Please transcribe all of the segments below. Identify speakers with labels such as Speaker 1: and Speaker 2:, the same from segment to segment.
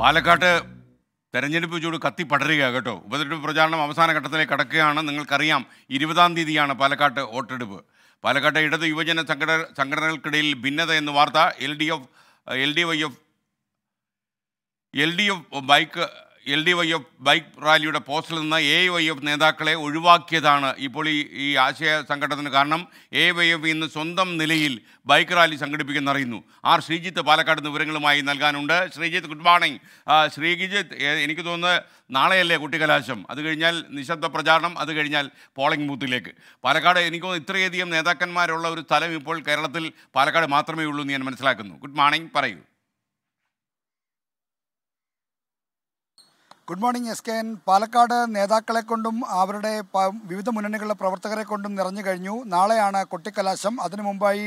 Speaker 1: പാലക്കാട്ട് തെരഞ്ഞെടുപ്പ് ചൂട് കത്തി പടരുകയാണ് കേട്ടോ ഉപതെരഞ്ഞെടുപ്പ് പ്രചാരണം അവസാന ഘട്ടത്തിലേക്ക് കടക്കുകയാണ് നിങ്ങൾക്കറിയാം ഇരുപതാം തീയതിയാണ് പാലക്കാട്ട് വോട്ടെടുപ്പ് പാലക്കാട്ടെ ഇടത് യുവജന സംഘട സംഘടനകൾക്കിടയിൽ ഭിന്നത എന്ന വാർത്ത L D F L D Y F L D F bike L D Y F bike റാലിയുടെ പോസ്റ്റിൽ നിന്ന് എ വൈ എഫ് നേതാക്കളെ ഒഴിവാക്കിയതാണ് ഇപ്പോൾ ഈ ഈ ആശയ സംഘടനത്തിന് കാരണം എ വൈ എഫ് ഇന്ന് സ്വന്തം നിലയിൽ ബൈക്ക് റാലി സംഘടിപ്പിക്കുന്ന അറിയുന്നു ആർ ശ്രീജിത്ത് പാലക്കാട് വിവരങ്ങളുമായി നൽകാനുണ്ട് ശ്രീജിത്ത് ഗുഡ് മോർണിംഗ് ശ്രീജിത്ത് എനിക്ക് തോന്നുന്നത് നാളെയല്ലേ കുട്ടികലാശം അത് കഴിഞ്ഞാൽ നിശബ്ദ പ്രചാരണം അത് കഴിഞ്ഞാൽ പോളിംഗ് ബൂത്തിലേക്ക് പാലക്കാട് എനിക്ക് തോന്നുന്നു ഇത്രയധികം നേതാക്കന്മാരുള്ള ഒരു സ്ഥലം ഇപ്പോൾ കേരളത്തിൽ പാലക്കാട് മാത്രമേ ഉള്ളൂ എന്ന് ഞാൻ മനസ്സിലാക്കുന്നു ഗുഡ് മോർണിംഗ് പറയൂ
Speaker 2: good morning S K N Palakkad നേതാക്കളെ കൊണ്ടും അവരുടെ വിവിധ മുന്നണികളുടെ പ്രവർത്തകരെ കൊണ്ടും നിറഞ്ഞു കഴിഞ്ഞു നാളെയാണ് കൊട്ടിക്കലാശം അതിനു മുമ്പായി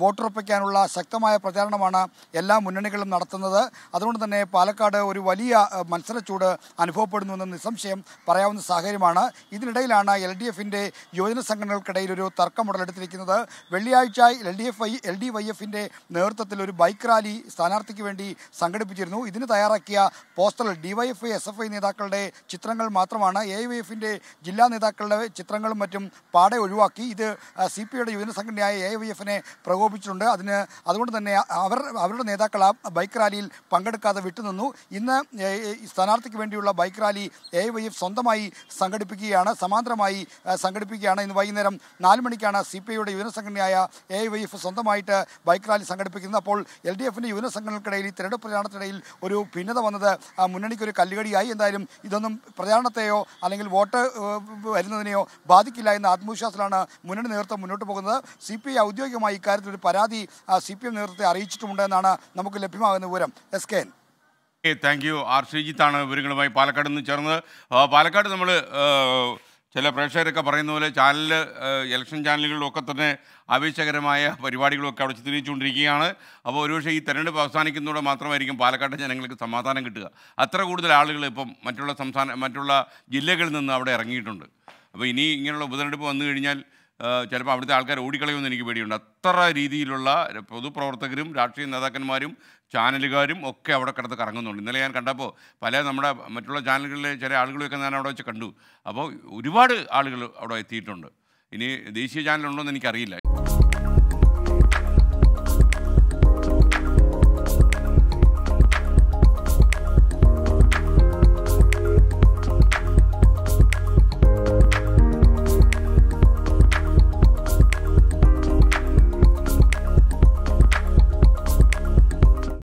Speaker 2: വോട്ടുറപ്പിക്കാനുള്ള ശക്തമായ പ്രചാരണമാണ് എല്ലാ മുന്നണികളും നടത്തുന്നത് അതുകൊണ്ട് തന്നെ പാലക്കാട് ഒരു വലിയ മത്സരച്ചൂട് അനുഭവപ്പെടുന്നുവെന്ന് നിസ്സംശയം പറയാവുന്ന സാഹചര്യമാണ് ഇതിനിടയിലാണ് എൽ ഡി എഫിൻ്റെ യുവജന സംഘടനകൾക്കിടയിൽ ഒരു തർക്കം ഉടലെടുത്തിരിക്കുന്നത് വെള്ളിയാഴ്ച L D F I L D Y എഫിൻ്റെ നേതൃത്വത്തിൽ ഒരു ബൈക്ക് റാലി സ്ഥാനാർത്ഥിക്ക് വേണ്ടി സംഘടിപ്പിച്ചിരുന്നു ഇതിന് തയ്യാറാക്കിയ പോസ്റ്ററിൽ ഐ എസ് എഫ് ഐ നേതാക്കളുടെ ചിത്രങ്ങൾ മാത്രമാണ് എ യു എഫിൻ്റെ ജില്ലാ നേതാക്കളുടെ ചിത്രങ്ങളും മറ്റും പാടെ ഒഴിവാക്കി ഇത് സി പി ഐയുടെ യുവജന സംഘടനയായ എ യു എഫിനെ പ്രകോപിച്ചിട്ടുണ്ട് അതിന് അതുകൊണ്ട് തന്നെ അവർ അവരുടെ നേതാക്കൾ ആ ബൈക്ക് റാലിയിൽ പങ്കെടുക്കാതെ വിട്ടുനിന്നു ഇന്ന് സ്ഥാനാർത്ഥിക്ക് വേണ്ടിയുള്ള bike rally A U F സ്വന്തമായി സംഘടിപ്പിക്കുകയാണ് സമാന്തരമായി സംഘടിപ്പിക്കുകയാണ് ഇന്ന് വൈകുന്നേരം നാല് മണിക്കാണ് സി പി ഐയുടെ യുവജന സംഘടനയായ എ യു എഫ് സ്വന്തമായിട്ട് ബൈക്ക് റാലി സംഘടിപ്പിക്കുന്നത് അപ്പോൾ എൽ ഡി എഫിൻ്റെ യുവജന സംഘടനകൾക്കിടയിൽ ഈ തിരഞ്ഞെടുപ്പ് പ്രചാരണത്തിനിടയിൽ ഒരു ഭിന്നത വന്നത് മുന്നണിക്ക് ഒരു കല്ലുകടിയായി എന്തായാലും ഇതൊന്നും പ്രചാരണത്തെയോ അല്ലെങ്കിൽ വോട്ട് വരുന്നതിനെയോ ബാധിക്കില്ല എന്ന ആത്മവിശ്വാസത്തിലാണ് മുന്നണി നേതൃത്വം മുന്നോട്ട് പോകുന്നത് സി പി ഐ ഔദ്യോഗികമായി ഇക്കാര്യത്തിൽ ഒരു പരാതി സി പി എം നേതൃത്വത്തെ അറിയിച്ചിട്ടുമുണ്ട് എന്നാണ് നമുക്ക് ലഭ്യമാകുന്ന വിവരം S K
Speaker 1: thank you R ശ്രീജിത്താണ് വിവരങ്ങളുമായി പാലക്കാട് നിന്ന് ചേർന്നത് പാലക്കാട് നമ്മൾ ചില പ്രേക്ഷകരൊക്കെ പറയുന്ന പോലെ ചാനൽ ഇലക്ഷൻ ചാനലുകളിലൊക്കെ തന്നെ ആവേശകരമായ പരിപാടികളൊക്കെ അവിടെ ചിത്രീകരിച്ചുകൊണ്ടിരിക്കുകയാണ് അപ്പോൾ ഒരുപക്ഷേ ഈ തെരഞ്ഞെടുപ്പ് അവസാനിക്കുന്നതോടെ മാത്രമായിരിക്കും പാലക്കാട്ടെ ജനങ്ങൾക്ക് സമാധാനം കിട്ടുക അത്ര കൂടുതൽ ആളുകൾ ഇപ്പം മറ്റുള്ള സംസ്ഥാന മറ്റുള്ള ജില്ലകളിൽ നിന്ന് അവിടെ ഇറങ്ങിയിട്ടുണ്ട് അപ്പോൾ ഇനി ഇങ്ങനെയുള്ള ഉപതെരഞ്ഞെടുപ്പ് വന്നു കഴിഞ്ഞാൽ ചിലപ്പോൾ അവിടുത്തെ ആൾക്കാർ ഓടിക്കളയുമെന്ന് എനിക്ക് പേടിയുണ്ട് അത്ര രീതിയിലുള്ള പൊതുപ്രവർത്തകരും രാഷ്ട്രീയ നേതാക്കന്മാരും ചാനലുകാരും ഒക്കെ അവിടെ കിടന്ന് കറങ്ങുന്നുണ്ട് ഇന്നലെ ഞാൻ കണ്ടപ്പോൾ പല നമ്മുടെ മറ്റുള്ള ചാനലുകളിലെ ചില ആളുകളൊക്കെ ഞാൻ അവിടെ വെച്ച് കണ്ടു അപ്പോൾ ഒരുപാട് ആളുകൾ അവിടെ എത്തിയിട്ടുണ്ട് ഇനി ദേശീയ ചാനലുണ്ടോ എന്ന് എനിക്കറിയില്ല